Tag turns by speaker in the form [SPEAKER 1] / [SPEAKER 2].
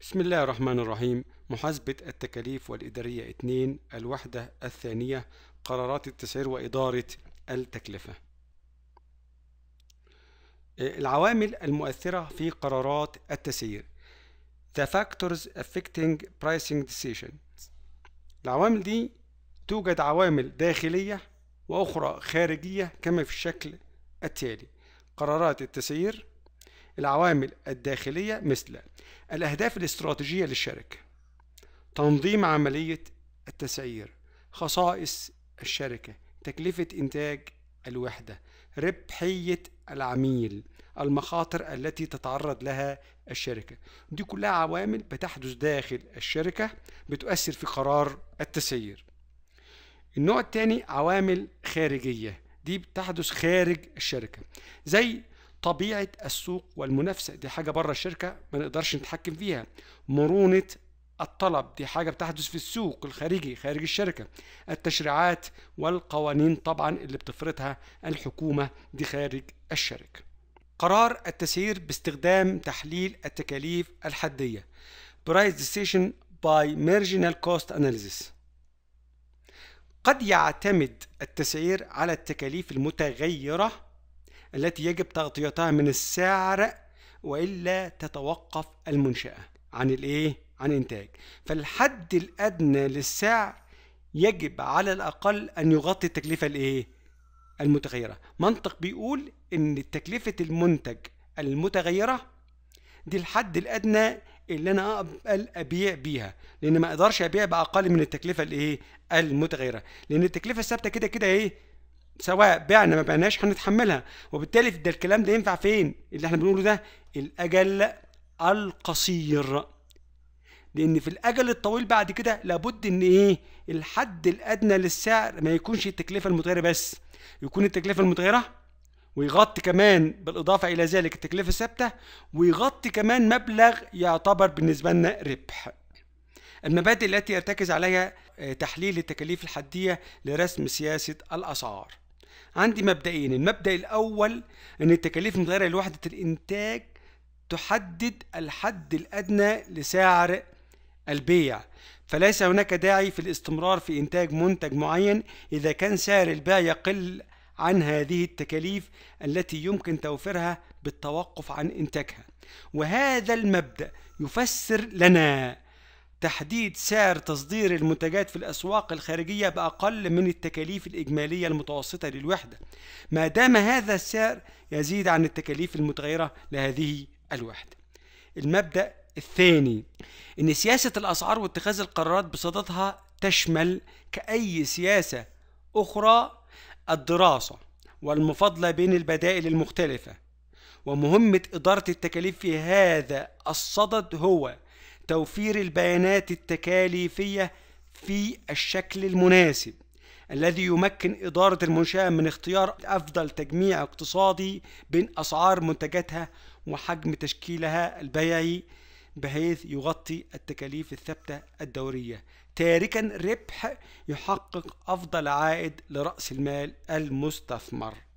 [SPEAKER 1] بسم الله الرحمن الرحيم محاسبة التكاليف والإدارية 2 الوحدة الثانية قرارات التسعير وإدارة التكلفة آه، العوامل المؤثرة في قرارات التسعير The factors affecting pricing decisions العوامل دي توجد عوامل داخلية وأخرى خارجية كما في الشكل التالي قرارات التسعير العوامل الداخلية مثل الأهداف الاستراتيجية للشركة تنظيم عملية التسعير خصائص الشركة تكلفة إنتاج الوحدة ربحية العميل المخاطر التي تتعرض لها الشركة دي كلها عوامل بتحدث داخل الشركة بتؤثر في قرار التسعير النوع الثاني عوامل خارجية دي بتحدث خارج الشركة زي طبيعة السوق والمنافسة دي حاجة بره الشركة ما نقدرش نتحكم فيها مرونة الطلب دي حاجة بتحدث في السوق الخارجي خارج الشركة التشريعات والقوانين طبعا اللي بتفرضها الحكومة دي خارج الشركة قرار التسعير باستخدام تحليل التكاليف الحدية Price Decision by Marginal Cost Analysis قد يعتمد التسعير على التكاليف المتغيرة التي يجب تغطيتها من السعر والا تتوقف المنشاه عن الايه عن الانتاج فالحد الادنى للسعر يجب على الاقل ان يغطي التكلفه الايه المتغيره منطق بيقول ان تكلفه المنتج المتغيره دي الحد الادنى اللي انا اقبل ابيع بيها لان ما اقدرش ابيع باقل من التكلفه الايه المتغيره لان التكلفه الثابته كده كده ايه سواء بعنا ما بعناش هنتحملها وبالتالي ده الكلام ده ينفع فين اللي احنا بنقوله ده الاجل القصير لان في الاجل الطويل بعد كده لابد ان ايه الحد الادنى للسعر ما يكونش التكلفه المتغيره بس يكون التكلفه المتغيره ويغطي كمان بالاضافه الى ذلك التكلفه الثابته ويغطي كمان مبلغ يعتبر بالنسبه لنا ربح المبادئ التي يرتكز عليها آه، تحليل التكاليف الحديه لرسم سياسه الاسعار عندي مبدئين المبدأ الأول أن التكاليف المتغيرة لوحدة الإنتاج تحدد الحد الأدنى لسعر البيع فليس هناك داعي في الاستمرار في إنتاج منتج معين إذا كان سعر البيع يقل عن هذه التكاليف التي يمكن توفيرها بالتوقف عن إنتاجها وهذا المبدأ يفسر لنا تحديد سعر تصدير المنتجات في الأسواق الخارجية بأقل من التكاليف الإجمالية المتوسطة للوحدة ما دام هذا السعر يزيد عن التكاليف المتغيرة لهذه الوحدة المبدأ الثاني أن سياسة الأسعار واتخاذ القرارات بصددها تشمل كأي سياسة أخرى الدراسة والمفاضلة بين البدائل المختلفة ومهمة إدارة التكاليف في هذا الصدد هو توفير البيانات التكاليفية في الشكل المناسب الذي يمكن إدارة المنشأة من اختيار أفضل تجميع اقتصادي بين أسعار منتجاتها وحجم تشكيلها البيعي بحيث يغطي التكاليف الثابتة الدورية تاركا ربح يحقق أفضل عائد لرأس المال المستثمر